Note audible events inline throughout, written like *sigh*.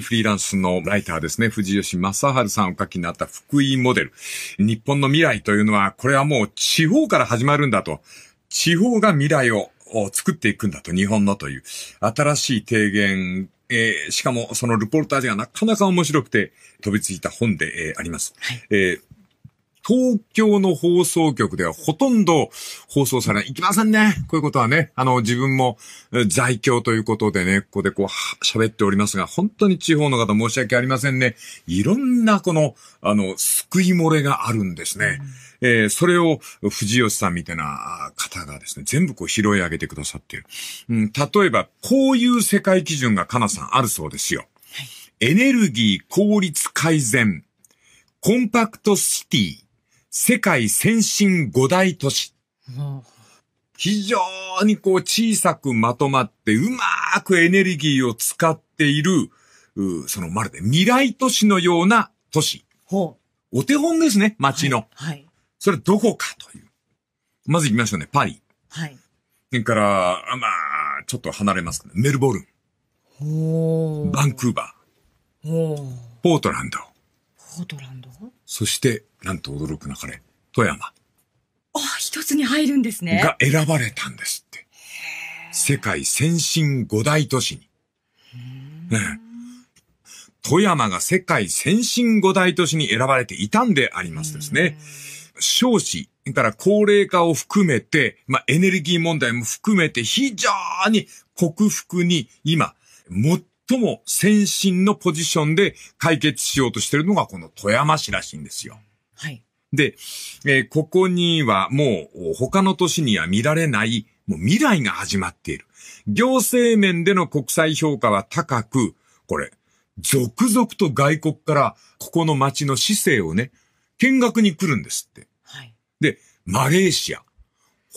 きフリーランスのライターですね、藤吉正治さんを書きになった福井モデル。日本の未来というのは、これはもう地方から始まるんだと。地方が未来を作っていくんだと、日本のという。新しい提言えー、しかもそのルポルタージがなかなか面白くて飛びついた本で、えー、あります。はい、えー東京の放送局ではほとんど放送されない。いきませんね。こういうことはね、あの、自分も在京ということでね、ここでこう、喋っておりますが、本当に地方の方申し訳ありませんね。いろんなこの、あの、救い漏れがあるんですね。うん、えー、それを藤吉さんみたいな方がですね、全部こう拾い上げてくださっている。うん、例えば、こういう世界基準がかなさんあるそうですよ。エネルギー効率改善、コンパクトシティ、世界先進五大都市。非常にこう小さくまとまってうまーくエネルギーを使っている、そのまるで未来都市のような都市。ほう。お手本ですね、街の。はい。はい、それどこかという。まず行きましょうね、パリ。はい。それから、まあ、ちょっと離れますけど、メルボルン。ほバンクーバー。ほー。ポートランド。ポートランド。そして、なんと驚くなかれ、富山。あ、一つに入るんですね。が選ばれたんですって。世界先進五大都市に。富山が世界先進五大都市に選ばれていたんでありますですね。少子、から高齢化を含めて、まあ、エネルギー問題も含めて非常に克服に今、最も先進のポジションで解決しようとしてるのがこの富山市らしいんですよ。はい。で、えー、ここにはもう他の都市には見られないもう未来が始まっている。行政面での国際評価は高く、これ、続々と外国からここの街の市政をね、見学に来るんですって。はい。で、マレーシア。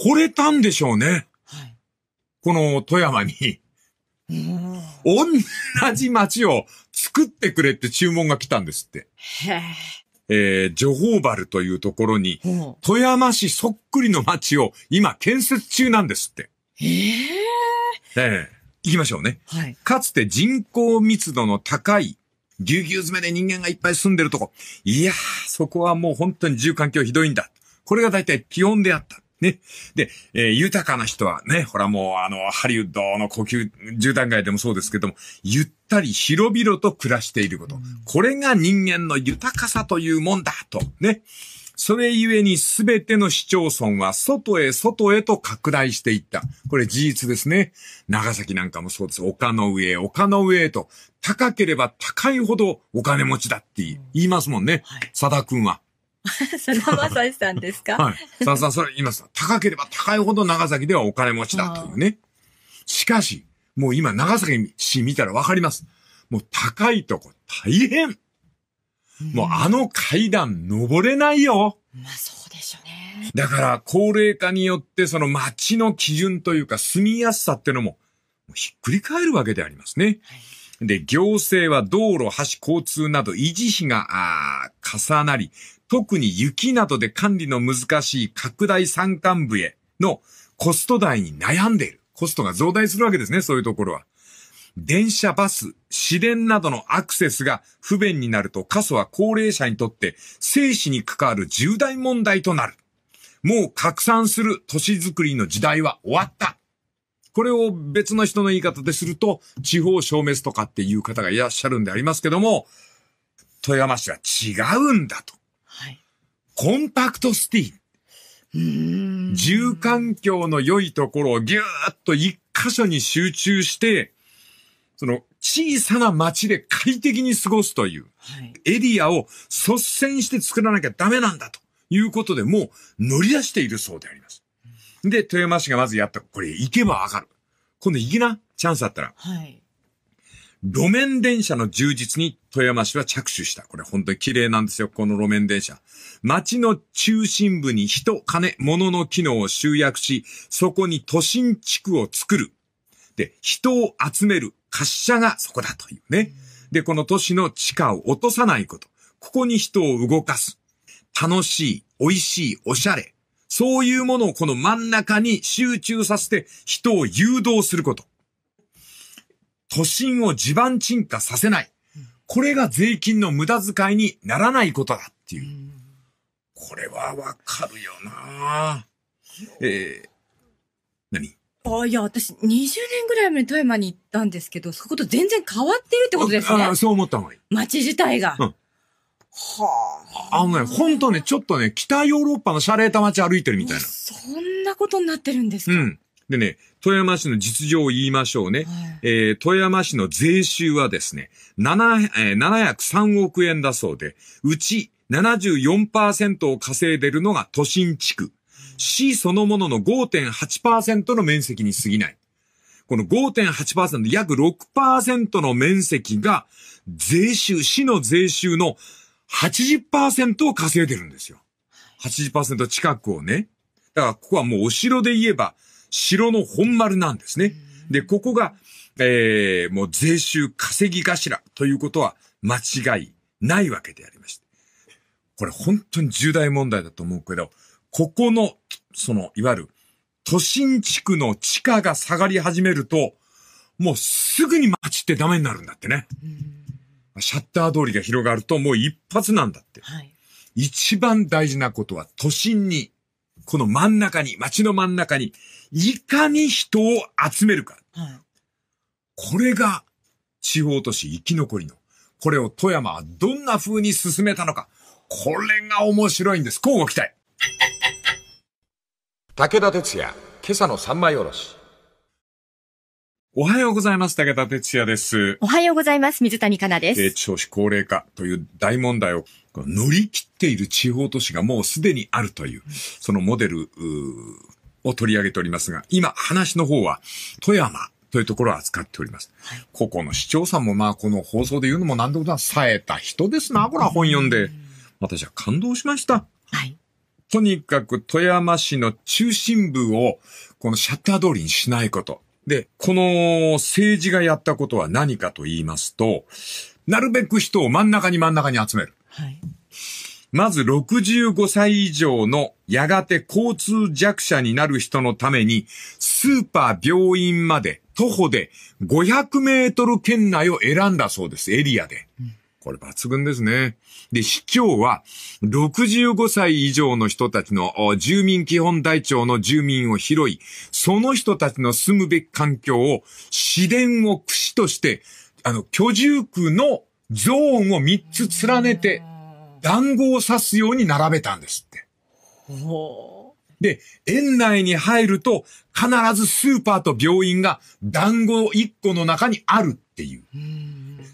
惚れたんでしょうね。はい。この富山に同じ街を作ってくれって注文が来たんですって。へえー、ジョホーバルというところに、富山市そっくりの街を今建設中なんですって。ええー。え行きましょうね。はい。かつて人口密度の高い、ぎゅうぎゅう詰めで人間がいっぱい住んでるとこ。いやー、そこはもう本当に住環境ひどいんだ。これが大体基本であった。ね。で、えー、豊かな人はね、ほらもうあの、ハリウッドの呼吸、住宅街でもそうですけども、ゆったり広々と暮らしていること。これが人間の豊かさというもんだと、ね。それゆえに全ての市町村は外へ外へと拡大していった。これ事実ですね。長崎なんかもそうです。丘の上、丘の上へと、高ければ高いほどお金持ちだって言いますもんね。佐田くんは。さ *laughs* だまさしさんですかはい。さださん、それ言いま高ければ高いほど長崎ではお金持ちだというね。しかし、もう今長崎市見たらわかります。もう高いとこ大変。もうあの階段登れないよ。まあそうでしょうね。だから高齢化によってその街の基準というか住みやすさってのもひっくり返るわけでありますね。はい、で、行政は道路、橋、交通など維持費がああ、重なり、特に雪などで管理の難しい拡大山間部へのコスト代に悩んでいる。コストが増大するわけですね、そういうところは。電車、バス、市電などのアクセスが不便になると、過疎は高齢者にとって生死に関わる重大問題となる。もう拡散する都市づくりの時代は終わった。これを別の人の言い方ですると、地方消滅とかっていう方がいらっしゃるんでありますけども、富山市は違うんだと。コンパクトスティール。住環境の良いところをぎゅーっと一箇所に集中して、その小さな町で快適に過ごすというエリアを率先して作らなきゃダメなんだということでもう乗り出しているそうであります。で、富山市がまずやった。これ行けばわかる。今度行きな、チャンスあったら。はい。路面電車の充実に富山市は着手した。これ本当に綺麗なんですよ、この路面電車。街の中心部に人、金、物の機能を集約し、そこに都心地区を作る。で、人を集める滑車がそこだというね。で、この都市の地下を落とさないこと。ここに人を動かす。楽しい、美味しい、おしゃれ。そういうものをこの真ん中に集中させて人を誘導すること。都心を地盤沈下させない。これが税金の無駄遣いにならないことだっていう。これはわかるよなえー、何あいや、私、20年ぐらい前に富山に行ったんですけど、そこと全然変わってるってことですね。ああ、そう思った方がいい。街自体が。うん。はあ。あのね、ほんとね、ちょっとね、北ヨーロッパのシャレーた街歩いてるみたいな。そんなことになってるんですかうん。でね、富山市の実情を言いましょうね。はい、えー、富山市の税収はですね、7、703億円だそうで、うち74%を稼いでるのが都心地区。市そのものの5.8%の面積に過ぎない。この5.8%、約6%の面積が税収、市の税収の80%を稼いでるんですよ。80%近くをね。だからここはもうお城で言えば、城の本丸なんですね。で、ここが、えー、もう税収稼ぎ頭ということは間違いないわけでありまして。これ本当に重大問題だと思うけど、ここの、その、いわゆる、都心地区の地価が下がり始めると、もうすぐに街ってダメになるんだってね。シャッター通りが広がるともう一発なんだって。はい、一番大事なことは都心に、この真ん中に、街の真ん中に、いかに人を集めるか。これが地方都市生き残りの。これを富山はどんな風に進めたのか。これが面白いんです。交互期待。武田鉄矢、今朝の三枚おろし。おはようございます。武田哲也です。おはようございます。水谷香奈です。えー、少子高齢化という大問題を乗り切っている地方都市がもうすでにあるという、そのモデル、を取り上げておりますが、今話の方は富山というところを扱っております。はい、個々の市長さんもまあこの放送で言うのも何でもだ、冴えた人ですな、こら本読んで。私は感動しました。はい。とにかく富山市の中心部をこのシャッター通りにしないこと。で、この政治がやったことは何かと言いますと、なるべく人を真ん中に真ん中に集める。はい。まず65歳以上のやがて交通弱者になる人のために、スーパー病院まで徒歩で500メートル圏内を選んだそうです、エリアで。これ抜群ですね。で、市長は、65歳以上の人たちの住民基本台帳の住民を拾い、その人たちの住むべき環境を、市電を駆使として、あの、居住区のゾーンを3つ連ねて団子を刺すように並べたんですって。で、園内に入ると必ずスーパーと病院が団子1個の中にあるっていう。う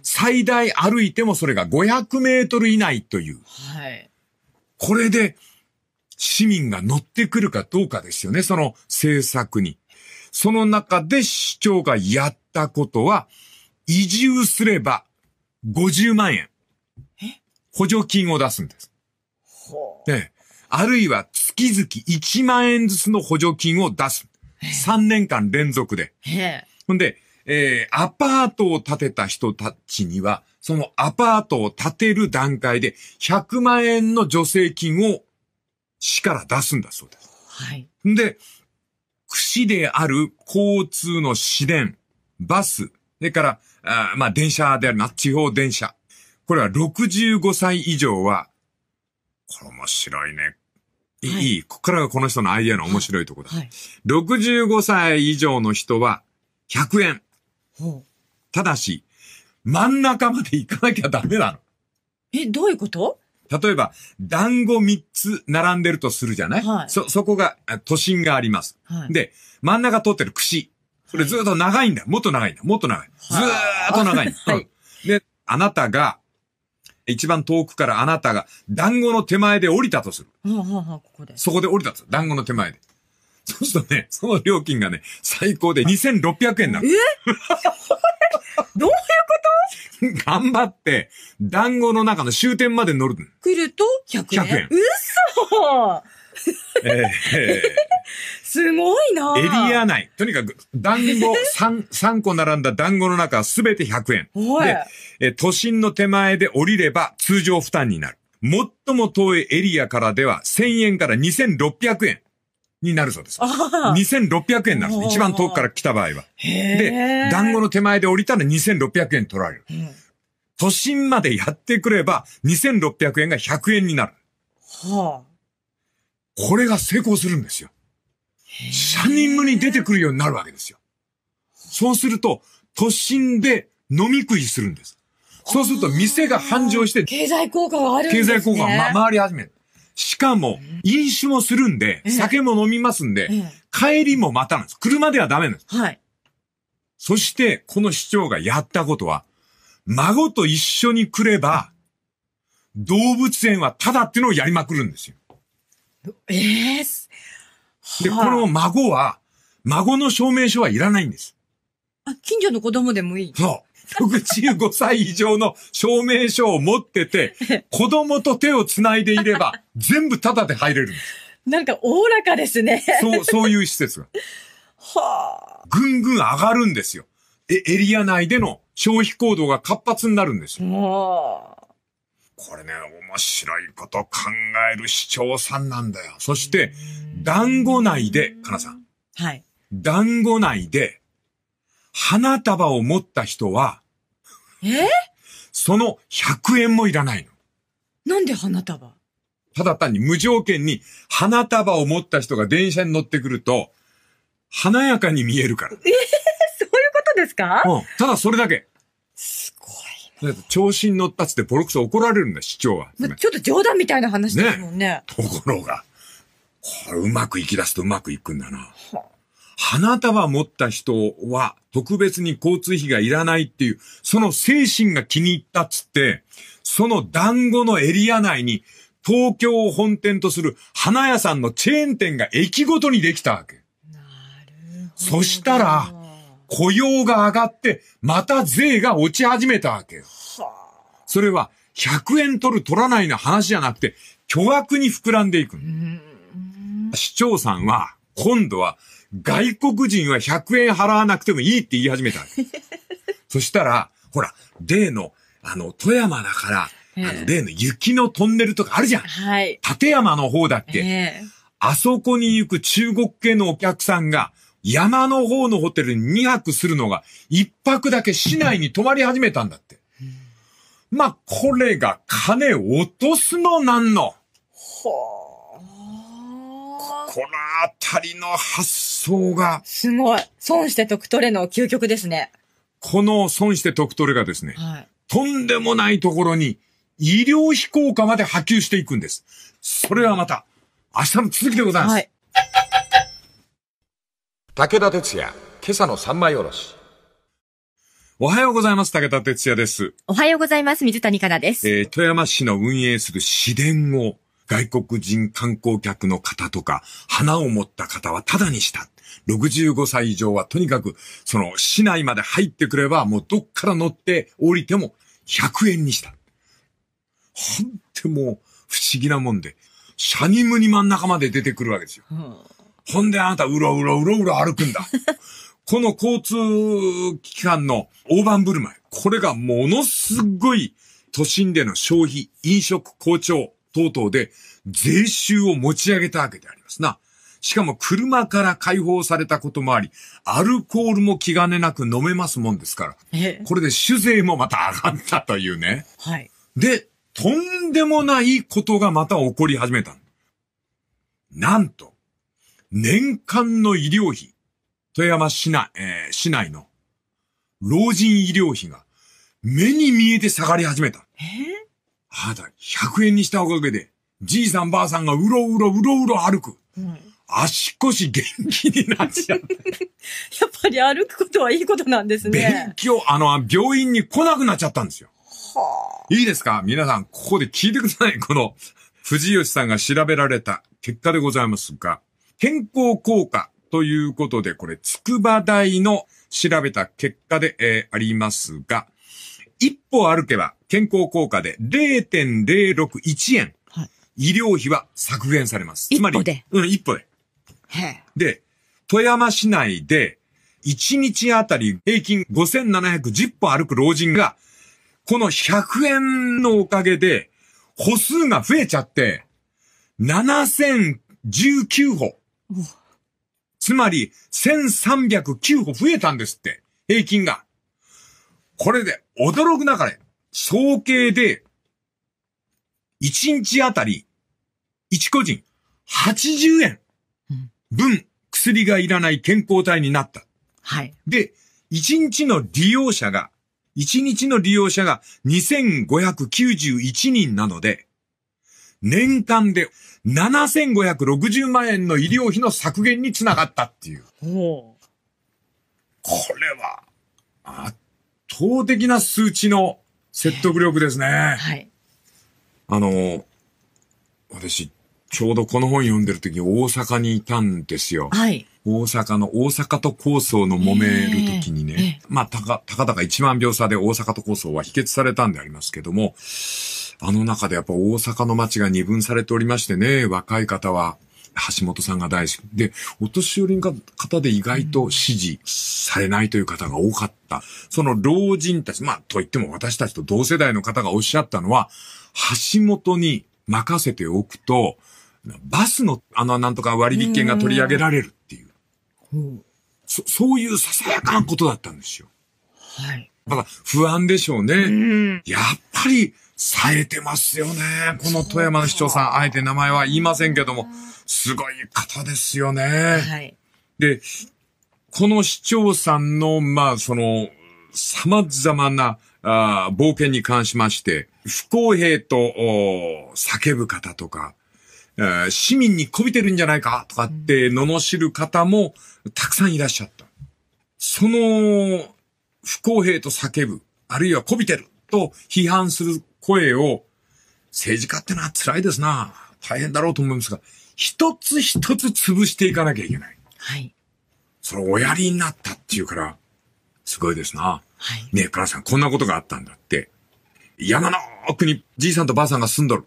最大歩いてもそれが500メートル以内という。はい、これで市民が乗ってくるかどうかですよね、その政策に。その中で市長がやったことは、移住すれば50万円。補助金を出すんです。で、あるいは月々1万円ずつの補助金を出す。3年間連続で。ほんで、えー、アパートを建てた人たちには、そのアパートを建てる段階で100万円の助成金を市から出すんだそうです。はい。で、市である交通の市電、バス、それから、あまあ電車であるな、地方電車これは65歳以上は、これ面白いね。いい、はい、ここからがこの人のアイデアの面白いとこだ。はい、はい、65歳以上の人は100円。ただし、真ん中まで行かなきゃダメなの。え、どういうこと例えば、団子3つ並んでるとするじゃない、はい、そ、そこが、都心があります。はい、で、真ん中通ってる串。これずっと長いんだ。もっと長いんだ。もっと長い。ずーっと長い。はい、で、あなたが一番遠くからあなたが団子の手前で降りたとする。はあはあ、ここで。そこで降りたとする。団子の手前で。そうするとね、その料金がね、最高で2600円なの。え *laughs* どういうこと頑張って、団子の中の終点まで乗る。来ると100円。100円。嘘えー、すごいなエリア内。とにかく、団子3、3 *laughs* 個並んだ団子の中はすべて100円。でえ、都心の手前で降りれば通常負担になる。最も遠いエリアからでは1000円から2600円。になるそうです。2600円なる。一番遠くから来た場合は。で、団子の手前で降りたら2600円取られる。うん、都心までやってくれば2600円が100円になる。はあ、これが成功するんですよ。ニン組に出てくるようになるわけですよ。そうすると、都心で飲み食いするんです。そうすると店が繁盛して、経済効果があるんですね。経済効果が、ま、回り始める。しかも、飲酒もするんで、酒も飲みますんで、帰りもまたなんです。車ではダメなんです。はい。そして、この市長がやったことは、孫と一緒に来れば、動物園はただってのをやりまくるんですよ。ええーで、この孫は、孫の証明書はいらないんです。あ、近所の子供でもいいそう。65歳以上の証明書を持ってて、*laughs* 子供と手を繋いでいれば、*laughs* 全部タダで入れるんです。なんか、おおらかですね。そう、そういう施設が。*laughs* はあ。ぐんぐん上がるんですよ。え、エリア内での消費行動が活発になるんですよ。はあ。これね、面白いこと考える市長さんなんだよ。そして、団子内で、かなさん。はい。団子内で、花束を持った人は、えその100円もいらないの。なんで花束ただ単に無条件に花束を持った人が電車に乗ってくると、華やかに見えるから。えー、*laughs* そういうことですかうん。ただそれだけ。す調子に乗ったつってボロクソ怒られるんだ、市長は。ちょっと冗談みたいな話ですもんね。ねところが、これうまくいき出すとうまくいくんだな。花束持った人は特別に交通費がいらないっていう、その精神が気に入ったっつって、その団子のエリア内に東京を本店とする花屋さんのチェーン店が駅ごとにできたわけ。なるほど。そしたら、雇用が上がって、また税が落ち始めたわけよ。それは、100円取る取らないの話じゃなくて、巨額に膨らんでいく。市長さんは、今度は、外国人は100円払わなくてもいいって言い始めた。*laughs* そしたら、ほら、例の、あの、富山だから、えー、あの、例の雪のトンネルとかあるじゃん。はい。立山の方だっけ、えー、あそこに行く中国系のお客さんが、山の方のホテルに2泊するのが、1泊だけ市内に泊まり始めたんだって。まあ、これが金落とすのなんの。ほー。このあたりの発想が。すごい。損して得取れの究極ですね。この損して得取れがですね、はい、とんでもないところに医療費効果まで波及していくんです。それはまた、明日の続きでございます。はい武田哲也、今朝の三枚おろし。おはようございます。武田哲也です。おはようございます。水谷香奈です。えー、富山市の運営する市電を外国人観光客の方とか、花を持った方はタダにした。65歳以上はとにかく、その市内まで入ってくれば、もうどっから乗って降りても100円にした。ほんってもう不思議なもんで、シャニムに真ん中まで出てくるわけですよ。うんほんであなた、うろうろうろうろ歩くんだ。*laughs* この交通機関の大盤振る舞い、これがものすごい都心での消費、飲食、好調等々で税収を持ち上げたわけでありますな。しかも車から解放されたこともあり、アルコールも気兼ねなく飲めますもんですから。これで酒税もまた上がったというね。はい。で、とんでもないことがまた起こり始めた。なんと、年間の医療費、富山市内、えー、市内の老人医療費が目に見えて下がり始めた。えああだ、100円にしたおかげで、じいさんばあさんがうろうろうろうろ歩く。うん足腰元気になっちゃっ *laughs* やっぱり歩くことはいいことなんですね。勉強、あの、病院に来なくなっちゃったんですよ。はあ、いいですか皆さん、ここで聞いてください。この、藤吉さんが調べられた結果でございますが。健康効果ということで、これ、筑波大の調べた結果で、えー、ありますが、一歩歩けば健康効果で0.061円、はい、医療費は削減されます。つまり、一歩で。うん、一歩で。で、富山市内で、1日あたり平均5710歩歩く老人が、この100円のおかげで、歩数が増えちゃって、7019歩つまり、1309歩増えたんですって。平均が。これで、驚くなかれ。総計で、1日あたり、1個人、80円分薬がいらない健康体になった。はい。で、1日の利用者が、1日の利用者が2591人なので、年間で7560万円の医療費の削減につながったっていう。これは、圧倒的な数値の説得力ですね。はい。あの、私、ちょうどこの本読んでる時大阪にいたんですよ。はい。大阪の大阪と構想の揉める時にね、えーえー、まあ、たか、たかだか1万秒差で大阪と構想は否決されたんでありますけども、あの中でやっぱ大阪の街が二分されておりましてね、若い方は。橋本さんが大好き。で、お年寄りの方で意外と支持されないという方が多かった。その老人たち、まあ、と言っても私たちと同世代の方がおっしゃったのは、橋本に任せておくと、バスの、あの、なんとか割引券が取り上げられるっていう。うそそういうささやかなことだったんですよ。はい。だから不安でしょうね。やっぱり、冴えてますよね。この富山の市長さん、あえて名前は言いませんけども、すごい方ですよね。はい。で、この市長さんの、まあ、その、様々な、あ冒険に関しまして、不公平と叫ぶ方とか、市民にこびてるんじゃないかとかって罵る方もたくさんいらっしゃった。その不公平と叫ぶ、あるいはこびてると批判する声を、政治家ってのは辛いですな。大変だろうと思いますが、一つ一つ潰していかなきゃいけない。はい。それをおやりになったっていうから、すごいですな。はい。ねえ、母さん、こんなことがあったんだって。山の奥にじいさんとばあさんが住んどる。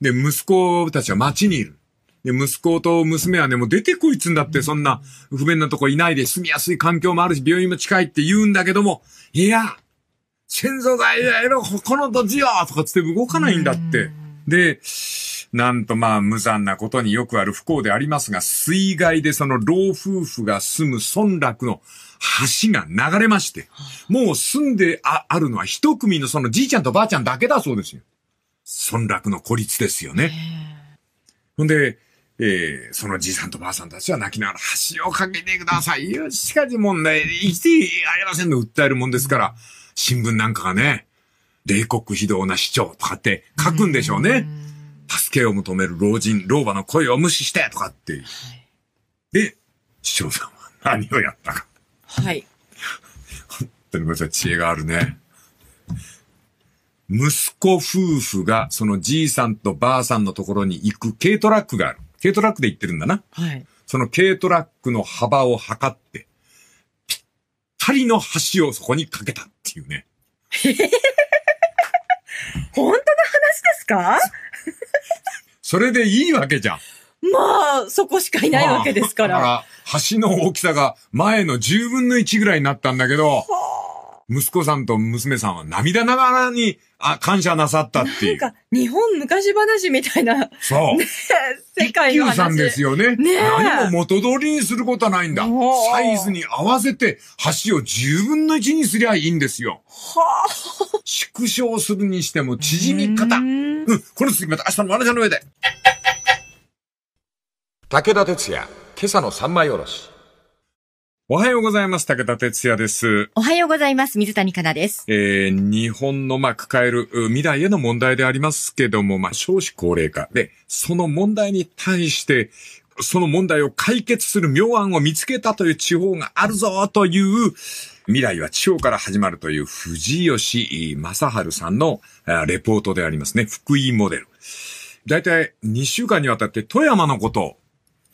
で、息子たちは町にいる。で、息子と娘はね、もう出てこいつんだって、そんな不便なとこいないで、住みやすい環境もあるし、病院も近いって言うんだけども、いや、先祖代々のこの土地よとかつって動かないんだって。で、なんとまあ無残なことによくある不幸でありますが、水害でその老夫婦が住む村落の橋が流れまして、もう住んでああるのは一組のそのじいちゃんとばあちゃんだけだそうですよ。村落の孤立ですよね。ほんで、えー、そのじいさんとばあさんたちは泣きながら橋をかけてくださいよ。しかし問題、生きていありませんの訴えるもんですから、うん新聞なんかがね、冷酷非道な市長とかって書くんでしょうね。助けを求める老人、老婆の声を無視してとかって。はい、で、市長さんは何をやったか。はい。本当にごめんなさい、知恵があるね。息子夫婦が、そのじいさんとばあさんのところに行く軽トラックがある。軽トラックで行ってるんだな。はい。その軽トラックの幅を測って、人の橋をそこにかけたっていうね。*laughs* 本当の話ですか *laughs* それでいいわけじゃん。まあ、そこしかいないわけですから。まあ、だから橋の大きさが前の10分の1ぐらいになったんだけど、息子さんと娘さんは涙ながらにあ、感謝なさったっていう。なんか、日本昔話みたいな。そう。ね、世界の話。さんですよね。ね何も元通りにすることはないんだ。サイズに合わせて、橋を十分の一にすりゃいいんですよ。はあ。縮小するにしても、縮み方。うん,、うん。この次また明日のマネジャーの上で。武田鉄矢、今朝の三枚おろし。おはようございます。武田哲也です。おはようございます。水谷香奈です。えー、日本の、まあ、抱える未来への問題でありますけども、まあ、少子高齢化で、その問題に対して、その問題を解決する妙案を見つけたという地方があるぞという、未来は地方から始まるという藤吉正春さんのレポートでありますね。福井モデル。だいたい2週間にわたって富山のことを、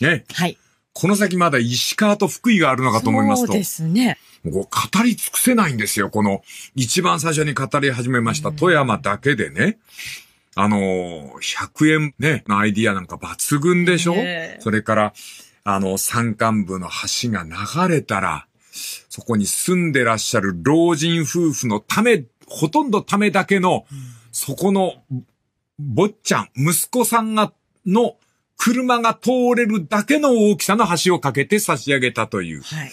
ね。はい。この先まだ石川と福井があるのかと思いますと。そうですね。もう語り尽くせないんですよ。この、一番最初に語り始めました、富山だけでね。あの100円ね、のアイディアなんか抜群でしょ、それから、あの、山間部の橋が流れたら、そこに住んでらっしゃる老人夫婦のため、ほとんどためだけの、そこの、坊ちゃん、息子さんが、の、車が通れるだけの大きさの橋を架けて差し上げたという。はい、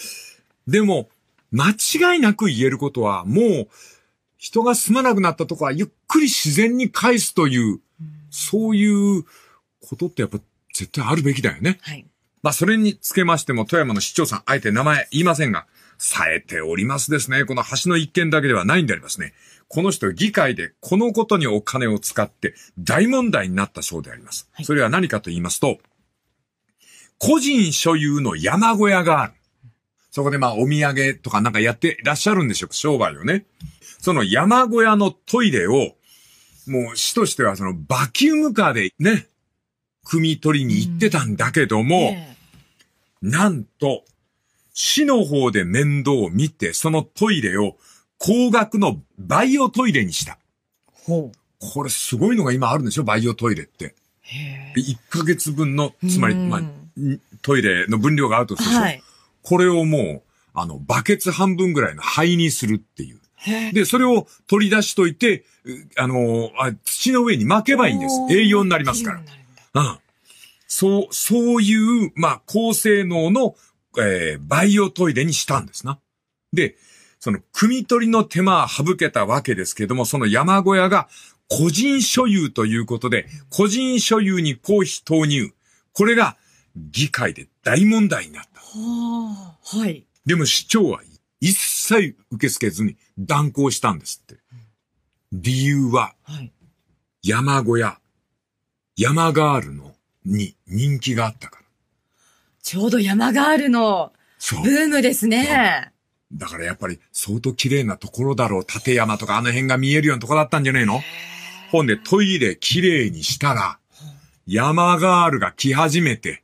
でも、間違いなく言えることは、もう、人が住まなくなったとこはゆっくり自然に返すという、うん、そういうことってやっぱ絶対あるべきだよね。はい。まあ、それにつけましても、富山の市長さん、あえて名前言いませんが、冴えておりますですね。この橋の一件だけではないんでありますね。この人議会でこのことにお金を使って大問題になったそうであります。はい、それは何かと言いますと、個人所有の山小屋がある。そこでまあお土産とかなんかやってらっしゃるんでしょう、商売をね。その山小屋のトイレを、もう市としてはそのバキュームカーでね、汲み取りに行ってたんだけども、うんなんと、市の方で面倒を見て、そのトイレを高額のバイオトイレにした。ほう。これすごいのが今あるんでしょバイオトイレって。へ1ヶ月分の、つまり、まあ、トイレの分量があるとするでしょ、はい、これをもう、あの、バケツ半分ぐらいの灰にするっていう。で、それを取り出しといて、あのあ、土の上に巻けばいいんです。栄養になりますから。うん。そう、そういう、まあ、高性能の、えー、バイオトイレにしたんですな。で、その、汲み取りの手間は省けたわけですけども、その山小屋が個人所有ということで、個人所有に公費投入。これが議会で大問題になった。はあ、はい。でも市長は一切受け付けずに断行したんですって。理由は、山小屋、山ガールの、に人気があったから。ちょうど山ガールのブームですね。だからやっぱり相当綺麗なところだろう。立山とかあの辺が見えるようなとこだったんじゃねえのほんでトイレ綺麗にしたら、山ガールが来始めて、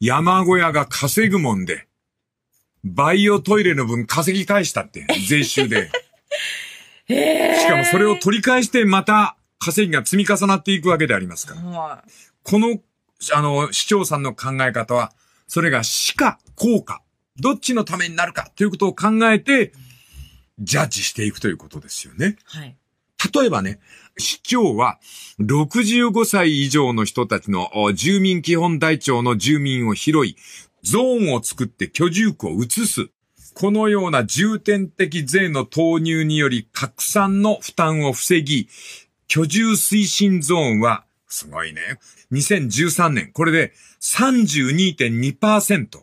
山小屋が稼ぐもんで、バイオトイレの分稼ぎ返したって、税収で。*laughs* しかもそれを取り返してまた稼ぎが積み重なっていくわけでありますから。この、あの、市長さんの考え方は、それが死か、効果、どっちのためになるかということを考えて、ジャッジしていくということですよね。はい。例えばね、市長は65歳以上の人たちの住民基本台帳の住民を拾い、ゾーンを作って居住区を移す。このような重点的税の投入により拡散の負担を防ぎ、居住推進ゾーンは、すごいね。2013年、これで32.2%。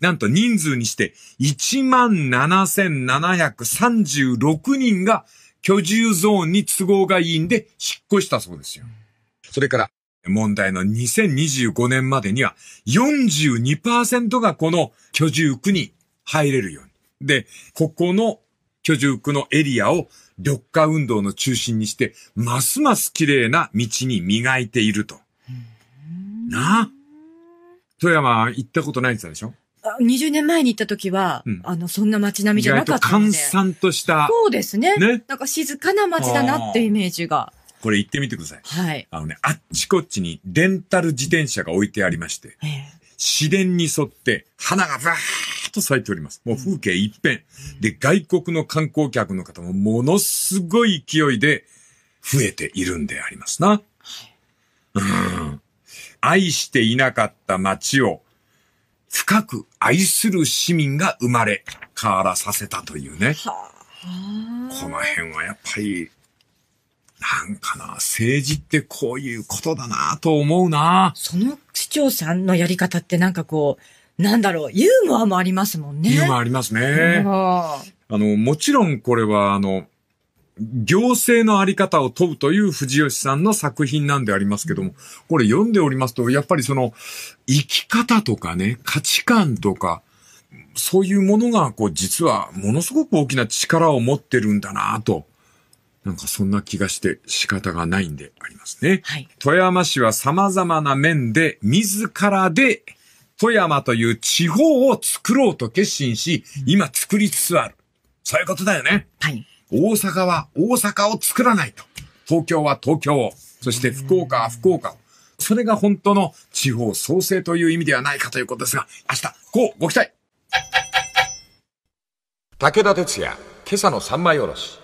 なんと人数にして17,736人が居住ゾーンに都合がいいんで引っ越したそうですよ。それから、問題の2025年までには42%がこの居住区に入れるように。で、ここの居住区のエリアを緑化運動の中心にして、ますます綺麗な道に磨いていると。なあ。富山行ったことないって言ったでしょ20年前に行った時は、うんあの、そんな街並みじゃなかったので。閑散とした。そうですね。ねなんか静かな街だなってイメージが。これ行ってみてください。はい。あのね、あっちこっちにレンタル自転車が置いてありまして、ええ市電に沿って花がバーッと咲いております。もう風景一変。で、外国の観光客の方もものすごい勢いで増えているんでありますな。はい、うん。愛していなかった街を深く愛する市民が生まれ変わらさせたというね。この辺はやっぱり、なんかな、政治ってこういうことだなと思うなその市長さんのやり方ってなんかこう、なんだろう、ユーモアもありますもんね。ユーモアありますね。あの、もちろんこれはあの、行政のあり方を問うという藤吉さんの作品なんでありますけども、これ読んでおりますと、やっぱりその、生き方とかね、価値観とか、そういうものが、こう、実は、ものすごく大きな力を持ってるんだなと。なんかそんな気がして仕方がないんでありますね。はい、富山市は様々な面で、自らで、富山という地方を作ろうと決心し、今作りつつある。そういうことだよね。はい。大阪は大阪を作らないと。東京は東京を。そして福岡は福岡を。それが本当の地方創生という意味ではないかということですが、明日、こうご期待武田哲也、今朝の三枚おろし。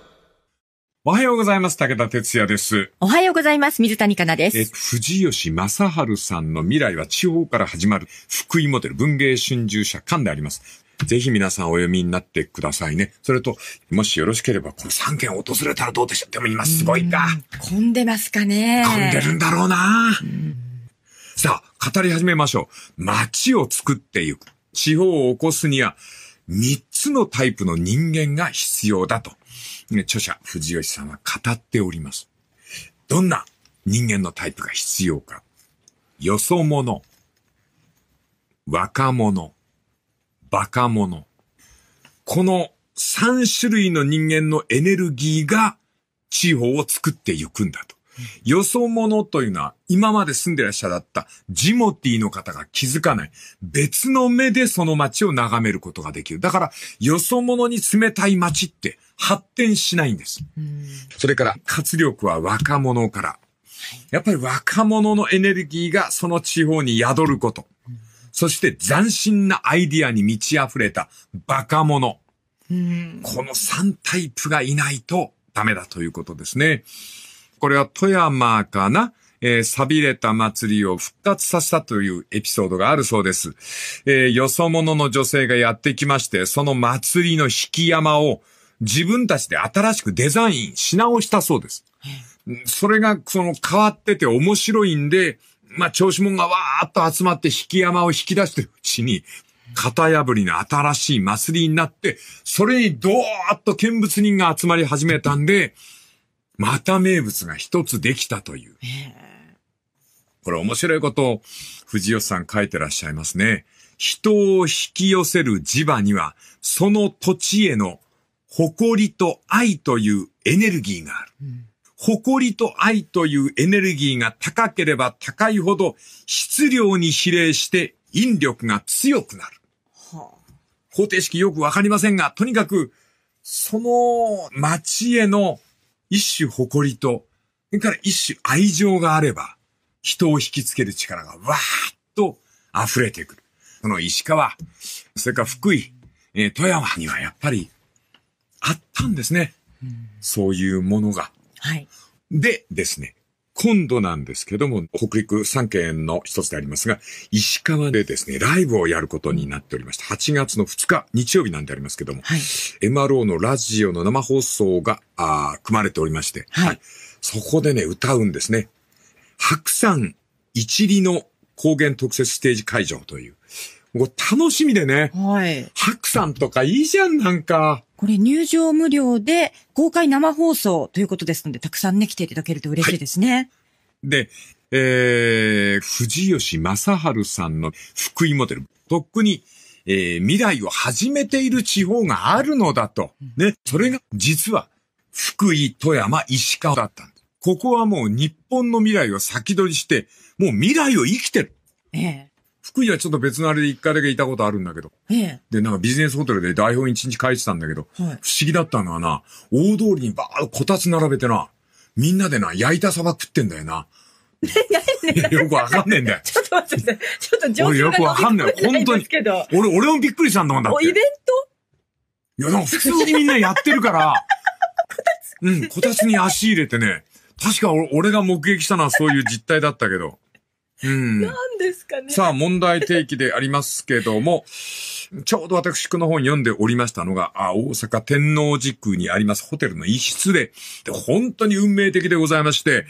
おはようございます。武田哲也です。おはようございます。水谷香奈です。え、藤吉正治さんの未来は地方から始まる福井モデル文芸春秋社館であります。ぜひ皆さんお読みになってくださいね。それと、もしよろしければ、この3件訪れたらどうでしょうでも今すごいんだ。混んでますかね。混んでるんだろうな。うさあ、語り始めましょう。街を作っていく。地方を起こすには、3つのタイプの人間が必要だと、著者、藤吉さんは語っております。どんな人間のタイプが必要か。よそ者、若者、バカ者。この三種類の人間のエネルギーが地方を作っていくんだと。よそ者というのは今まで住んでらっしゃったジモティの方が気づかない別の目でその街を眺めることができる。だからよそ者に冷たい街って発展しないんです。それから活力は若者から。やっぱり若者のエネルギーがその地方に宿ること。そして斬新なアイディアに満ち溢れたバカ者。この3タイプがいないとダメだということですね。これは富山かなえー、錆びれた祭りを復活させたというエピソードがあるそうです。えー、よそ者の女性がやってきまして、その祭りの引き山を自分たちで新しくデザインし直したそうです。それがその変わってて面白いんで、まあ、調子者がわーっと集まって引き山を引き出してるうちに、型破りの新しい祭りになって、それにドーッと見物人が集まり始めたんで、また名物が一つできたという。これ面白いことを藤吉さん書いてらっしゃいますね。人を引き寄せる磁場には、その土地への誇りと愛というエネルギーがある。うん誇りと愛というエネルギーが高ければ高いほど、質量に比例して引力が強くなる。はあ、方程式よくわかりませんが、とにかく、その町への一種誇りと、それから一種愛情があれば、人を引きつける力がわーっと溢れてくる。その石川、それから福井、えー、富山にはやっぱりあったんですね。そういうものが。はい。でですね、今度なんですけども、北陸3県の一つでありますが、石川でですね、ライブをやることになっておりまして、8月の2日、日曜日なんでありますけども、はい、MRO のラジオの生放送が、あ組まれておりまして、はい、はい、そこでね、歌うんですね。白山一里の高原特設ステージ会場という、う楽しみでね。はい。白さんとかいいじゃん、なんか。これ入場無料で公開生放送ということですので、たくさんね、来ていただけると嬉しいですね。はい、で、えー、藤吉正治さんの福井モデル。とっくに、えー、未来を始めている地方があるのだと。ね。それが実は福井、富山、石川だったんだ。ここはもう日本の未来を先取りして、もう未来を生きてる。ええ福井はちょっと別のあれで一回だけいたことあるんだけど。ええ。で、なんかビジネスホテルで台本一日書いてたんだけど、はい、不思議だったのはな、大通りにばーこたつ並べてな、みんなでな、焼いたサバ食ってんだよな。*laughs* よくわかんねえんだよ。ちょっと待って、ちょっと情報がよくわかんない。本当に。俺、俺もびっくりしたんだもんだって。イベントいや、なんか普通にみんなやってるから、*laughs* うん、こたつに足入れてね、確か俺が目撃したのはそういう実態だったけど。うん。何ですかね。さあ、問題提起でありますけども、ちょうど私、この本読んでおりましたのが、あ大阪天王寺区にありますホテルの一室でで、本当に運命的でございまして、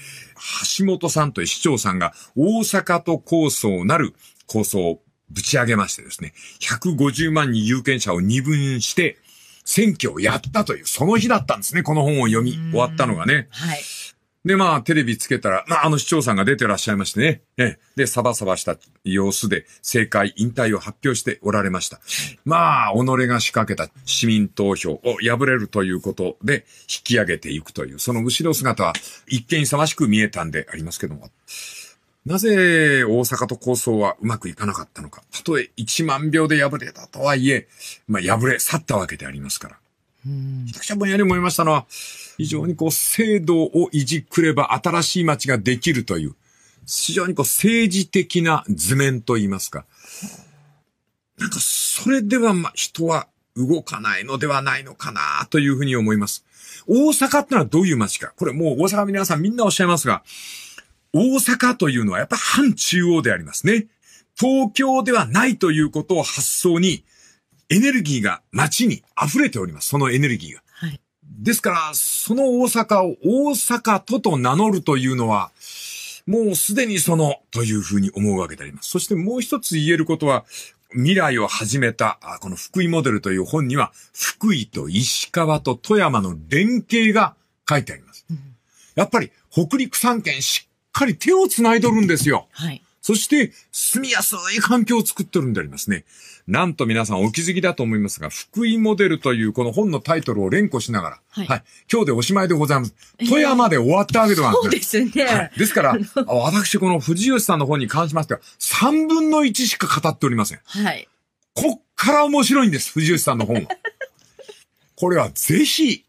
橋本さんという市長さんが、大阪と構想なる構想をぶち上げましてですね、150万人有権者を二分して、選挙をやったという、その日だったんですね、この本を読み終わったのがね。はい。で、まあ、テレビつけたら、まあ、あの市長さんが出てらっしゃいましてね。えで、サバサバした様子で、政界引退を発表しておられました。まあ、己が仕掛けた市民投票を破れるということで、引き上げていくという、その後ろ姿は、一見勇ましく見えたんでありますけども。なぜ大阪と構想はうまくいかなかったのか。たとえ1万票で敗れたとはいえ、まあ、破れ去ったわけでありますから。うん。私はぼんやり思いましたのは、非常にこう制度をいじくれば新しい街ができるという、非常にこう政治的な図面といいますか。なんかそれではま人は動かないのではないのかなというふうに思います。大阪ってのはどういう街か。これもう大阪皆さんみんなおっしゃいますが、大阪というのはやっぱ反中央でありますね。東京ではないということを発想に、エネルギーが街に溢れております。そのエネルギーが。ですから、その大阪を大阪とと名乗るというのは、もうすでにその、というふうに思うわけであります。そしてもう一つ言えることは、未来を始めた、この福井モデルという本には、福井と石川と富山の連携が書いてあります。やっぱり、北陸三県しっかり手を繋いどるんですよ。はい。そして、住みやすい環境を作ってるんでありますね。なんと皆さんお気づきだと思いますが、福井モデルというこの本のタイトルを連呼しながら、はい、はい、今日でおしまいでございます。富山で終わったわけではなくて。そうですね、はい。ですから、*laughs* 私この藤吉さんの本に関しましては、3分の1しか語っておりません。はい。こっから面白いんです、藤吉さんの本は。*laughs* これはぜひ、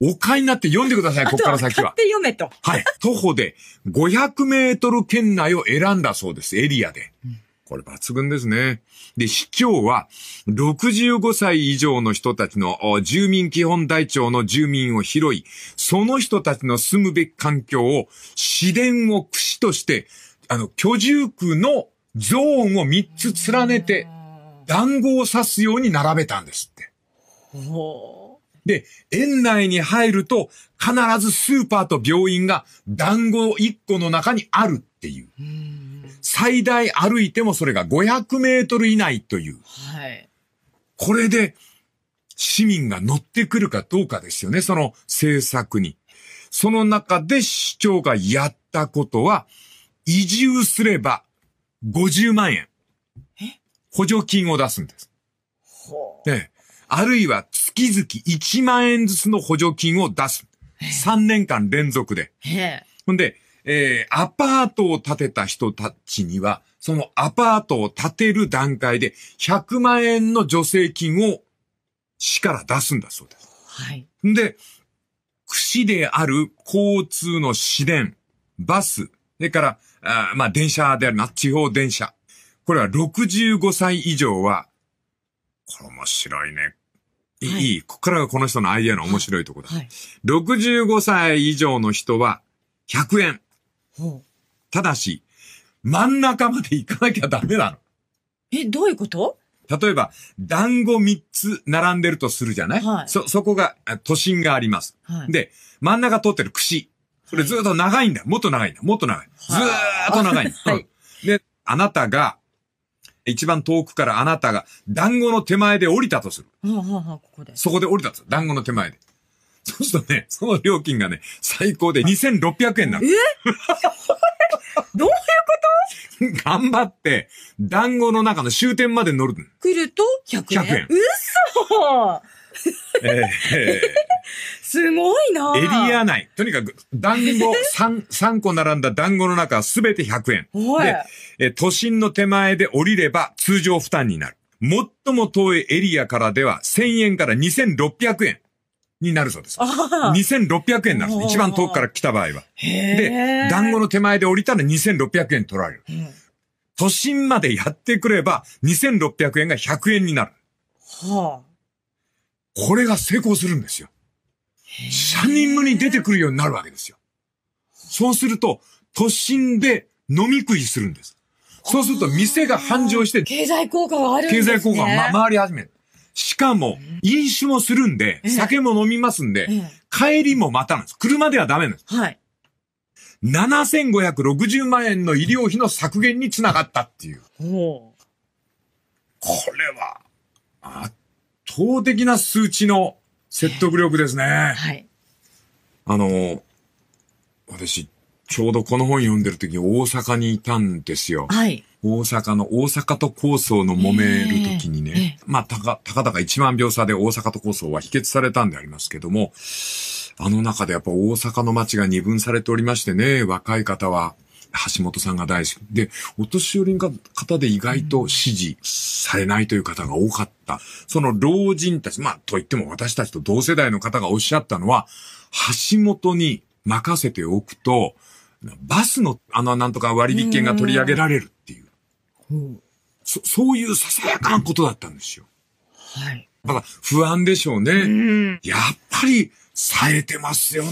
お買いになって読んでください、ここから先は。買って読めと。はい。徒歩で500メートル圏内を選んだそうです、エリアで。うんこれ抜群ですね。で、市長は、65歳以上の人たちの住民基本台帳の住民を拾い、その人たちの住むべき環境を、市電を駆使として、あの、居住区のゾーンを3つ連ねて、団子を指すように並べたんですって。で、園内に入ると、必ずスーパーと病院が団子1個の中にあるっていう。う最大歩いてもそれが500メートル以内という。はい。これで、市民が乗ってくるかどうかですよね、その政策に。その中で市長がやったことは、移住すれば50万円。補助金を出すんです。ほう。ねあるいは月々1万円ずつの補助金を出す。3年間連続で。ほんで、えー、アパートを建てた人たちには、そのアパートを建てる段階で100万円の助成金を市から出すんだそうです。はい。で、市である交通の市電、バス、それから、あまあ、電車であるな、地方電車。これは65歳以上は、これ面白いね。いい、はい、ここからがこの人のアイデアの面白いところだ。はいはい、65歳以上の人は、100円。ただし、真ん中まで行かなきゃダメなの。え、どういうこと例えば、団子3つ並んでるとするじゃない、はい、そ、そこが、都心があります。はい、で、真ん中通ってる串。これずっと長いんだ。もっと長いんだ。もっと長い。ずーっと長い。*laughs* はい、で、あなたが、一番遠くからあなたが団子の手前で降りたとする。はあはあ、ここで。そこで降りたと団子の手前で。そうするとね、その料金がね、最高で2600円なの。え *laughs* どういうこと *laughs* 頑張って、団子の中の終点まで乗る。来ると100円。100円。嘘 *laughs* えー、すごいなエリア内。とにかく、団子3、三個並んだ団子の中すべて100円。で、都心の手前で降りれば通常負担になる。最も遠いエリアからでは1000円から2600円。になるそうです。2600円なる。一番遠くから来た場合は。で、団子の手前で降りたら2600円取られる。都心までやってくれば2600円が100円になる。はあ、これが成功するんですよ。シャニに出てくるようになるわけですよ。そうすると、都心で飲み食いするんです。そうすると店が繁盛して、経済効果があるんですね。経済効果が、ま、回り始める。しかも、飲酒もするんで、酒も飲みますんで、帰りもまたなんです。車ではダメなんです。はい。7560万円の医療費の削減につながったっていう。ほう。これは、圧倒的な数値の説得力ですね。はい。あの、私、ちょうどこの本読んでる時大阪にいたんですよ。はい。大阪の大阪と構想の揉めるときにね、えー、まあ、たか、たかだか1万秒差で大阪と構想は否決されたんでありますけども、あの中でやっぱ大阪の街が二分されておりましてね、若い方は橋本さんが大好き。で、お年寄りの方で意外と支持されないという方が多かった。その老人たち、まあ、といっても私たちと同世代の方がおっしゃったのは、橋本に任せておくと、バスのあのなんとか割引券が取り上げられるっていう。うん、そそういうささやかなことだったんですよ。はい。だから不安でしょうね。うん、やっぱり、冴えてますよね。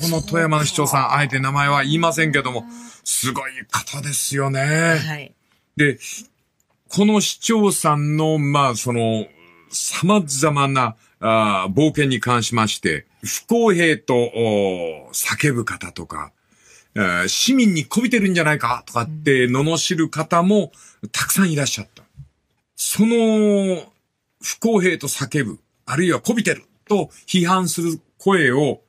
この富山の市長さん、あえて名前は言いませんけども、すごい方ですよね。はい。で、この市長さんの、まあ、その、様々な、あ冒険に関しまして、不公平と叫ぶ方とか、市民にこびてるんじゃないかとかって罵る方も、たくさんいらっしゃった。その不公平と叫ぶ、あるいはこびてると批判する声を、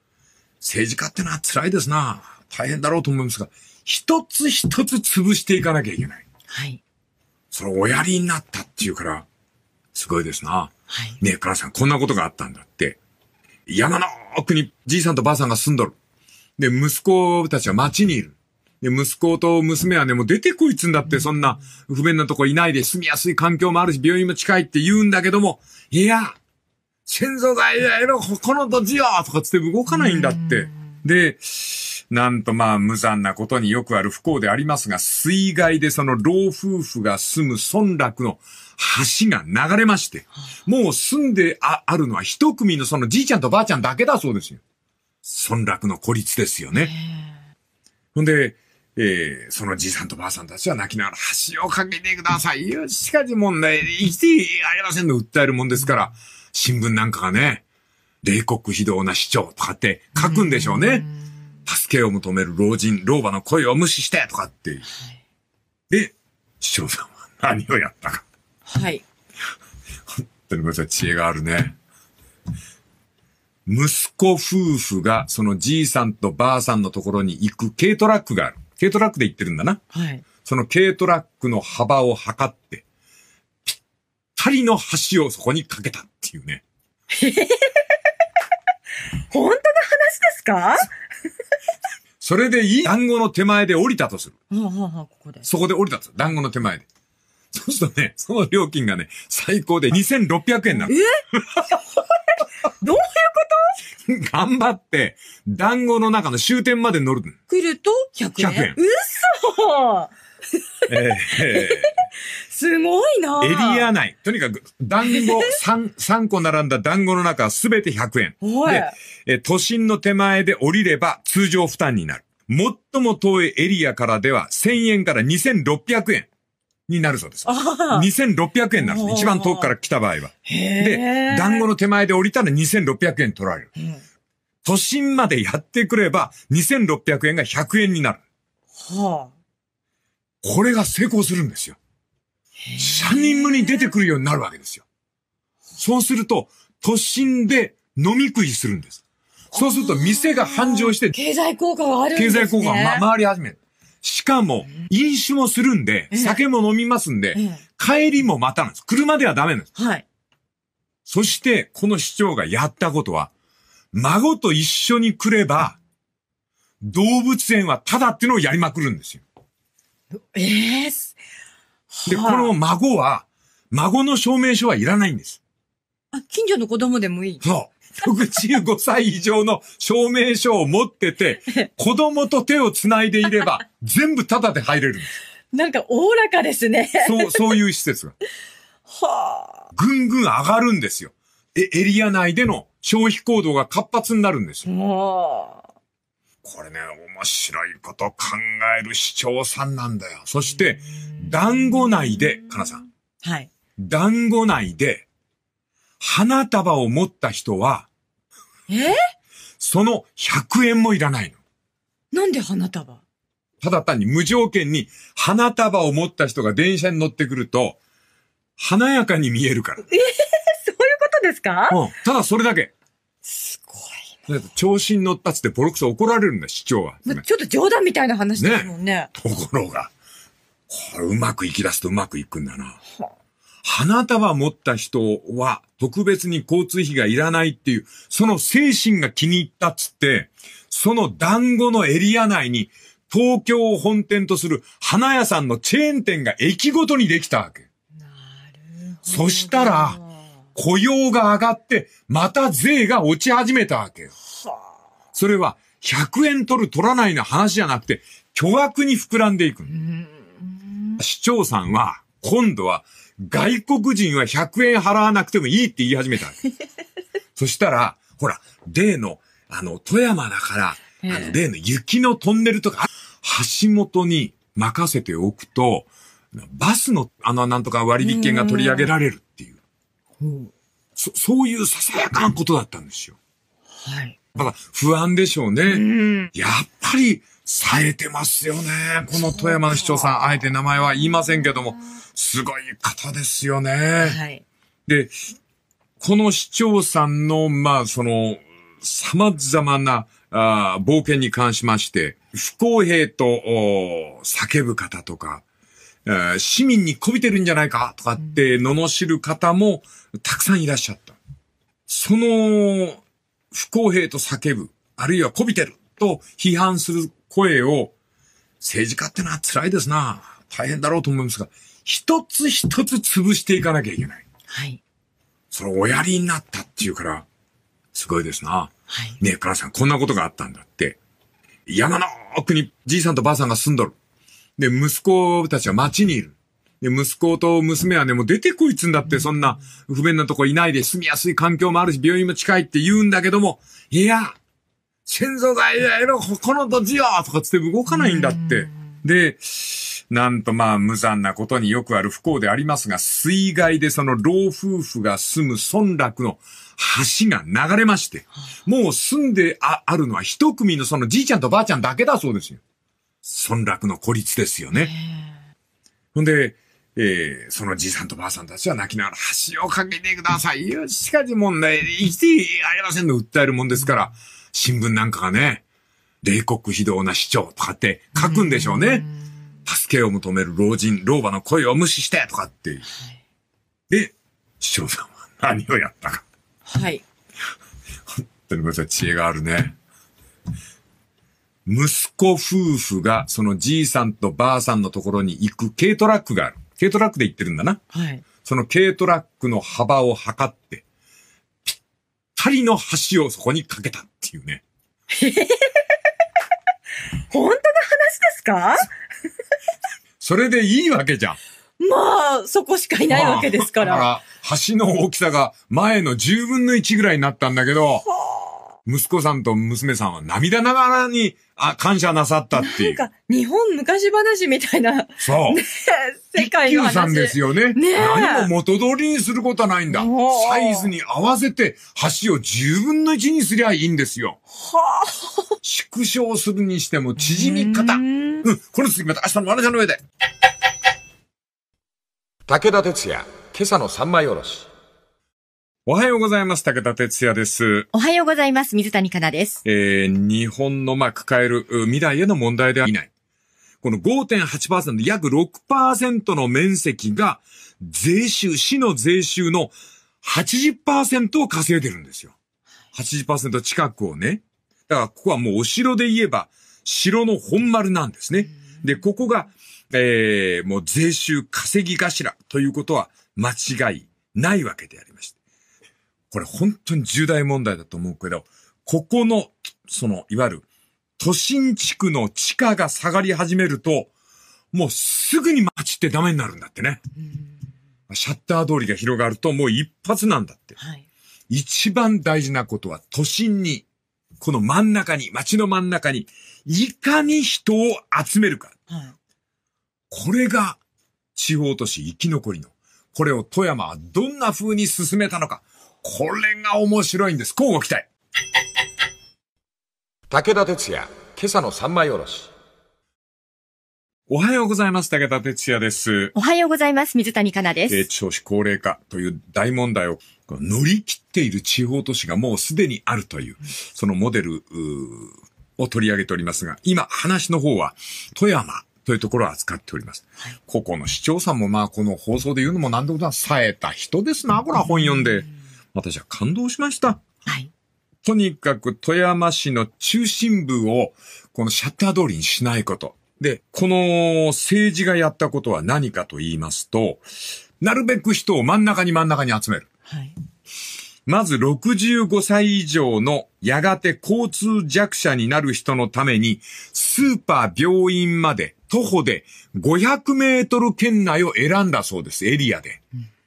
政治家ってのは辛いですな。大変だろうと思いますが、一つ一つ潰していかなきゃいけない。はい。それをおやりになったっていうから、すごいですな。はい。ねえ、母さん、こんなことがあったんだって。山の奥にじいさんとばあさんが住んどる。で、息子たちは町にいる。で、息子と娘はね、もう出てこいつんだって、そんな不便なとこいないで、住みやすい環境もあるし、病院も近いって言うんだけども、いや、先祖代々のこの土地よとかつって動かないんだって。で、なんとまあ無残なことによくある不幸でありますが、水害でその老夫婦が住む村落の橋が流れまして、もう住んでああるのは一組のそのじいちゃんとばあちゃんだけだそうですよ。村落の孤立ですよね。ほんで、えー、そのじいさんとばあさんたちは泣きながら、橋をかけてください。しかし問題、一生きてありませんの訴えるもんですから、新聞なんかがね、冷酷非道な市長とかって書くんでしょうね。助けを求める老人、老婆の声を無視してとかって。で、市長さんは何をやったか。はい。本当にごめんなさい、知恵があるね。息子夫婦がそのじいさんとばあさんのところに行く軽トラックがある。軽トラックで行ってるんだな。はい。その軽トラックの幅を測って、ぴったりの橋をそこにかけたっていうね。*laughs* 本当の話ですか *laughs* それでいい団子の手前で降りたとする。はあはあ、ここで。そこで降りたとする。団子の手前で。そうするとね、その料金がね、最高で2600円なの。え *laughs* どうこと *laughs* 頑張って、団子の中の終点まで乗る。来ると100円。100円。嘘えー、すごいなエリア内。とにかく、団子3、3 *laughs* 個並んだ団子の中すべて100円。で、都心の手前で降りれば通常負担になる。最も遠いエリアからでは1000円から2600円。になるそうです。2600円になるんです。一番遠くから来た場合は。で、団子の手前で降りたら2600円取られる。うん、都心までやってくれば2600円が100円になる。はあ、これが成功するんですよ。シャニムに出てくるようになるわけですよ。そうすると、都心で飲み食いするんです。そうすると店が繁盛して、経済効果があるんですね。経済効果が、回り始める。しかも、飲酒もするんで、酒も飲みますんで、帰りもまたなんです。車ではダメなんです。はい。そして、この市長がやったことは、孫と一緒に来れば、動物園はただっていうのをやりまくるんですよ。ええー、で、この孫は、孫の証明書はいらないんです。あ、近所の子供でもいいそう。65歳以上の証明書を持ってて、*laughs* 子供と手を繋いでいれば、全部タダで入れるんです。なんか、おおらかですね。そう、そういう施設が。はあ。ぐんぐん上がるんですよ。え、エリア内での消費行動が活発になるんですよ。はあ。これね、面白いこと考える市長さんなんだよ。そして、団子内で、かなさん。はい。団子内で、花束を持った人は、えその100円もいらないの。なんで花束ただ単に無条件に花束を持った人が電車に乗ってくると、華やかに見えるから。えー、*laughs* そういうことですかうん。ただそれだけ。すごい。調子に乗ったっつってボロクソ怒られるんだ、市長は。まちょっと冗談みたいな話ですもんね。ねところが、これうまくいき出すとうまくいくんだな。はあ花束持った人は特別に交通費がいらないっていう、その精神が気に入ったっつって、その団子のエリア内に東京を本店とする花屋さんのチェーン店が駅ごとにできたわけ。なるほど。そしたら、雇用が上がって、また税が落ち始めたわけよ。それは、100円取る取らないの話じゃなくて、巨額に膨らんでいく。市長さんは、今度は、外国人は100円払わなくてもいいって言い始めた。*laughs* そしたら、ほら、例の、あの、富山だから、あの、例の雪のトンネルとか、橋本に任せておくと、バスの、あの、なんとか割引券が取り上げられるっていう。そそういうささやかなことだったんですよ。はい。だから不安でしょうね。やっぱり、冴えてますよね。この富山の市長さん、あえて名前は言いませんけども、すごい方ですよね。はい。で、この市長さんの、まあ、その、様々な、あ冒険に関しまして、不公平と叫ぶ方とか、市民にこびてるんじゃないかとかって罵る方もたくさんいらっしゃった。その不公平と叫ぶ、あるいはこびてると批判する声を、政治家ってのは辛いですな。大変だろうと思いますが、一つ一つ潰していかなきゃいけない。はい。それをおやりになったっていうから、すごいですな。はい。ねえ、母さん、こんなことがあったんだって。山の奥にじいさんとばあさんが住んどる。で、息子たちは町にいる。で、息子と娘はね、もう出てこいつんだって、そんな不便なとこいないで、住みやすい環境もあるし、病院も近いって言うんだけども、いや、先祖代々のここの土地よとかつって動かないんだって。で、なんとまあ無残なことによくある不幸でありますが、水害でその老夫婦が住む村落の橋が流れまして、もう住んでああるのは一組のそのじいちゃんとばあちゃんだけだそうですよ。村落の孤立ですよね。ほんで、えー、そのじいさんとばあさんたちは泣きながら橋をかけてくださいよ。しかし問題、生きていありませんの訴えるもんですから、新聞なんかがね、冷酷非道な市長とかって書くんでしょうね。助けを求める老人、老婆の声を無視してとかって。はい、で、市長さんは何をやったか。はい。本当にごめんなさい、知恵があるね。息子夫婦が、そのじいさんとばあさんのところに行く軽トラックがある。軽トラックで行ってるんだな。はい。その軽トラックの幅を測って、光の橋をそこにかけたっていうね。*laughs* 本当の話ですかそれでいいわけじゃん。まあ、そこしかいないわけですから。まあ、だから、橋の大きさが前の10分の1ぐらいになったんだけど、息子さんと娘さんは涙ながらに、あ、感謝なさったっていう。なんか、日本昔話みたいな。そう。ね、世界の話。さんですよね。ね何も元通りにすることはないんだ。サイズに合わせて、橋を十分の一にすりゃいいんですよ。はあ。縮小するにしても縮み方。うん,、うん。この次また明日のマネの上で。武田鉄矢、今朝の三枚おろし。おはようございます。武田哲也です。おはようございます。水谷香奈です。えー、日本の、まあ、抱える未来への問題ではいない。この5.8%、約6%の面積が、税収、市の税収の80%を稼いでるんですよ。80%近くをね。だからここはもうお城で言えば、城の本丸なんですね。で、ここが、えー、もう税収稼ぎ頭ということは間違いないわけでありました。これ本当に重大問題だと思うけど、ここの、その、いわゆる、都心地区の地価が下がり始めると、もうすぐに街ってダメになるんだってね。シャッター通りが広がるともう一発なんだって。はい、一番大事なことは都心に、この真ん中に、街の真ん中に、いかに人を集めるか。はい、これが地方都市生き残りの。これを富山はどんな風に進めたのか。これが面白いんです。交互期待。*laughs* 武田鉄矢、今朝の三枚おろし。おはようございます。武田哲也です。おはようございます。水谷香奈です。え少子高齢化という大問題を乗り切っている地方都市がもうすでにあるという、そのモデルを取り上げておりますが、今話の方は富山というところを扱っております。はい、ここの市長さんもまあこの放送で言うのもなんでもと冴えた人ですな、これは本読んで。うん私は感動しました。はい。とにかく富山市の中心部をこのシャッター通りにしないこと。で、この政治がやったことは何かと言いますと、なるべく人を真ん中に真ん中に集める。はい。まず65歳以上のやがて交通弱者になる人のために、スーパー病院まで徒歩で500メートル圏内を選んだそうです、エリアで。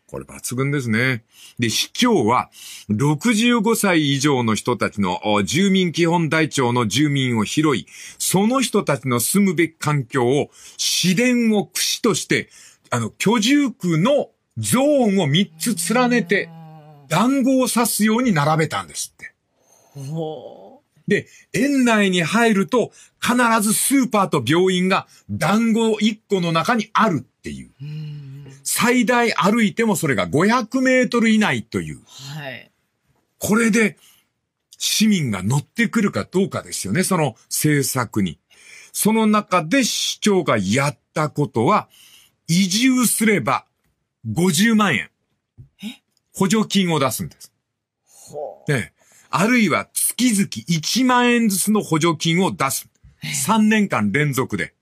これ抜群ですね。で、市長は65歳以上の人たちの住民基本台帳の住民を拾い、その人たちの住むべき環境を市電を駆使として、あの、居住区のゾーンを3つ連ねて、団子を指すように並べたんですって。で、園内に入ると、必ずスーパーと病院が団子1個の中にあるっていう。う最大歩いてもそれが500メートル以内という。はい。これで、市民が乗ってくるかどうかですよね、その政策に。その中で市長がやったことは、移住すれば50万円。補助金を出すんです。ほう。ね、あるいは月々1万円ずつの補助金を出す。3年間連続で。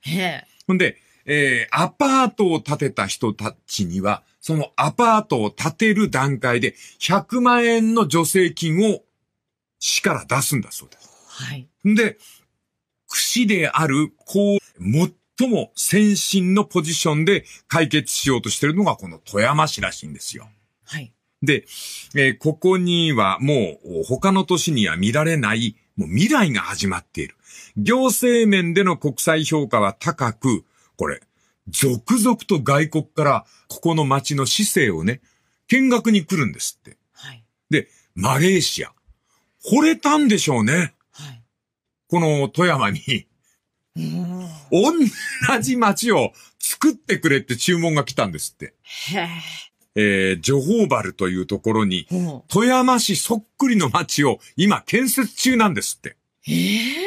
ほんで、えー、アパートを建てた人たちには、そのアパートを建てる段階で100万円の助成金を市から出すんだそうです。はい。で、市である、こう、最も先進のポジションで解決しようとしてるのがこの富山市らしいんですよ。はい。で、えー、ここにはもう他の都市には見られないもう未来が始まっている。行政面での国際評価は高く、これ。続々と外国から、ここの町の市政をね、見学に来るんですって。はい、で、マレーシア。惚れたんでしょうね。はい、この富山に。同じ町を作ってくれって注文が来たんですって。へえー、ジョホーバルというところに、富山市そっくりの町を今建設中なんですって。えー、え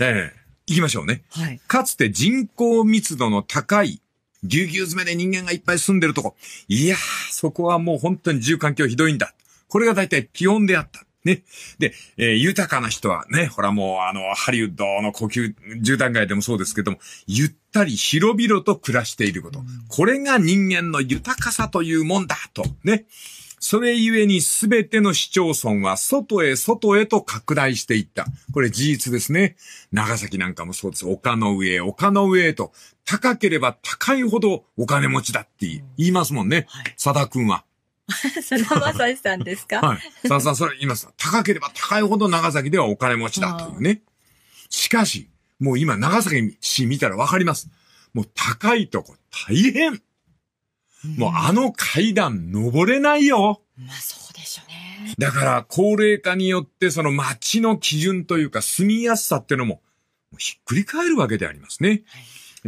えー行きましょうね。はい。かつて人口密度の高い、ぎゅうぎゅう詰めで人間がいっぱい住んでるとこ。いやー、そこはもう本当に住環境ひどいんだ。これが大体基本であった。ね。で、えー、豊かな人はね、ほらもうあの、ハリウッドの呼吸、住宅街でもそうですけども、ゆったり広々と暮らしていること。これが人間の豊かさというもんだ、と。ね。それゆえにすべての市町村は外へ外へと拡大していった。これ事実ですね。長崎なんかもそうです。丘の上、丘の上へと、高ければ高いほどお金持ちだって言いますもんね。佐田くんは。佐田 *laughs* 正史ささんですか *laughs* はい。佐田さん、それ言います。高ければ高いほど長崎ではお金持ちだというね。しかし、もう今長崎市見たらわかります。もう高いとこ大変もうあの階段登れないよ。まあそうでしょうね。だから高齢化によってその街の基準というか住みやすさっていうのもひっくり返るわけでありますね。は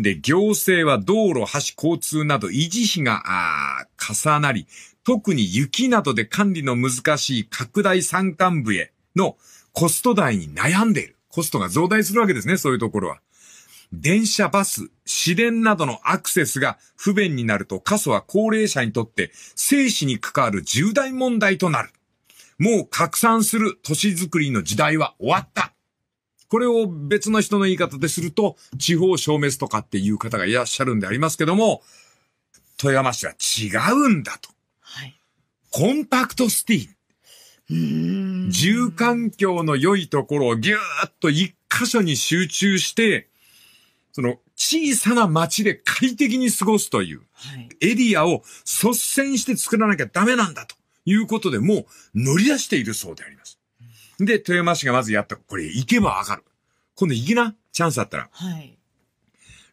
い、で、行政は道路、橋、交通など維持費が重なり、特に雪などで管理の難しい拡大山間部へのコスト代に悩んでいる。コストが増大するわけですね、そういうところは。電車、バス、市電などのアクセスが不便になると過疎は高齢者にとって生死に関わる重大問題となる。もう拡散する都市づくりの時代は終わった。これを別の人の言い方ですると、地方消滅とかっていう方がいらっしゃるんでありますけども、富山市は違うんだと。はい、コンパクトシティ。ー住環境の良いところをぎゅーっと一箇所に集中して、その小さな町で快適に過ごすというエリアを率先して作らなきゃダメなんだということでもう乗り出しているそうであります。で、富山市がまずやった。これ行けばわかる。今度行きな。チャンスあったら。はい。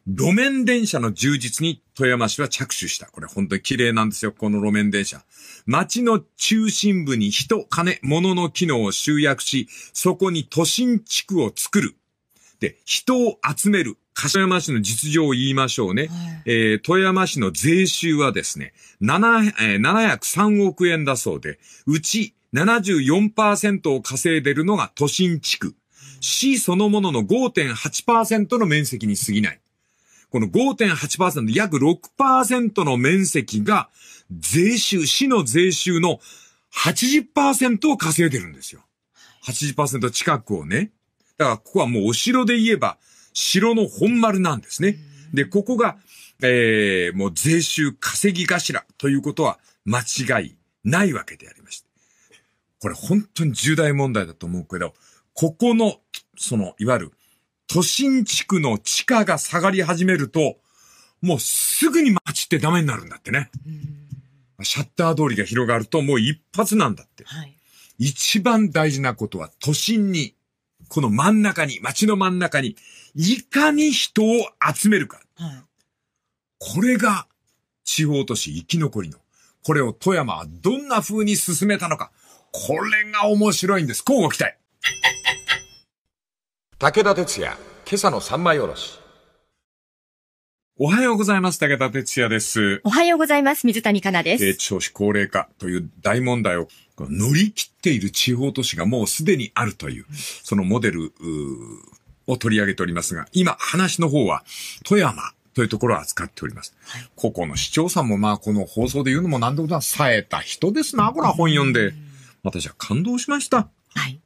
路面電車の充実に富山市は着手した。これ本当に綺麗なんですよ、この路面電車。街の中心部に人、金、物の機能を集約し、そこに都心地区を作る。で、人を集める。柏山市の実情を言いましょうね。はい、えー、富山市の税収はですね、7、え703億円だそうで、うち74%を稼いでるのが都心地区。市そのものの5.8%の面積に過ぎない。この5.8%、約6%の面積が税収、市の税収の80%を稼いでるんですよ。80%近くをね。だからここはもうお城で言えば、城の本丸なんですね。で、ここが、えー、もう税収稼ぎ頭ということは間違いないわけでありまして。これ本当に重大問題だと思うけど、ここの、その、いわゆる、都心地区の地価が下がり始めると、もうすぐに街ってダメになるんだってね。シャッター通りが広がるともう一発なんだって。はい、一番大事なことは都心に、この真ん中に、街の真ん中にいかに人を集めるか。はい、これが地方都市生き残りの。これを富山はどんな風に進めたのか。これが面白いんです。交互期待。*laughs* 武田鉄矢、今朝の三枚おろし。おはようございます。武田哲也です。おはようございます。水谷香奈です。で、少子高齢化という大問題を乗り切っている地方都市がもうすでにあるという、そのモデルを取り上げておりますが、今話の方は富山というところを扱っております。はい、ここの市長さんもまあこの放送で言うのも何でもな冴えた人ですな、こら本読んで。私は感動しました。はい。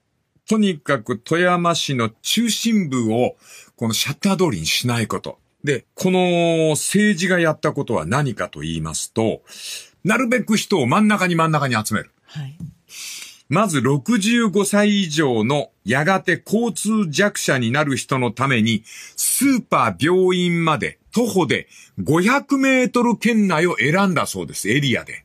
とにかく富山市の中心部をこのシャッター通りにしないこと。で、この政治がやったことは何かと言いますと、なるべく人を真ん中に真ん中に集める。はい。まず65歳以上のやがて交通弱者になる人のために、スーパー病院まで徒歩で500メートル圏内を選んだそうです、エリアで。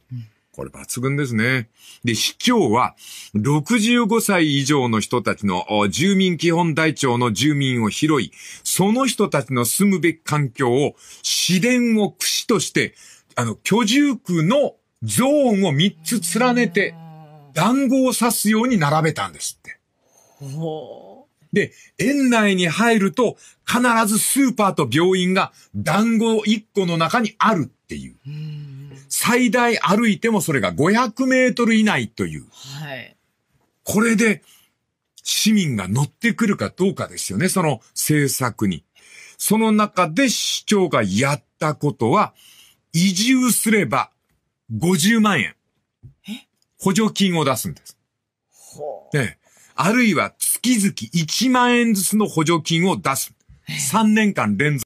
これ抜群ですね。で、市長は、65歳以上の人たちの住民基本台帳の住民を拾い、その人たちの住むべき環境を、市電を駆使として、あの、居住区のゾーンを3つ連ねて団子を刺すように並べたんですって。で、園内に入ると必ずスーパーと病院が団子1個の中にあるっていう。最大歩いてもそれが500メートル以内という。はい、これで市民が乗ってくるかどうかですよね、その政策に。その中で市長がやったことは、移住すれば50万円。補助金を出すんです。で、あるいは月々1万円ずつの補助金を出す。3年間連続。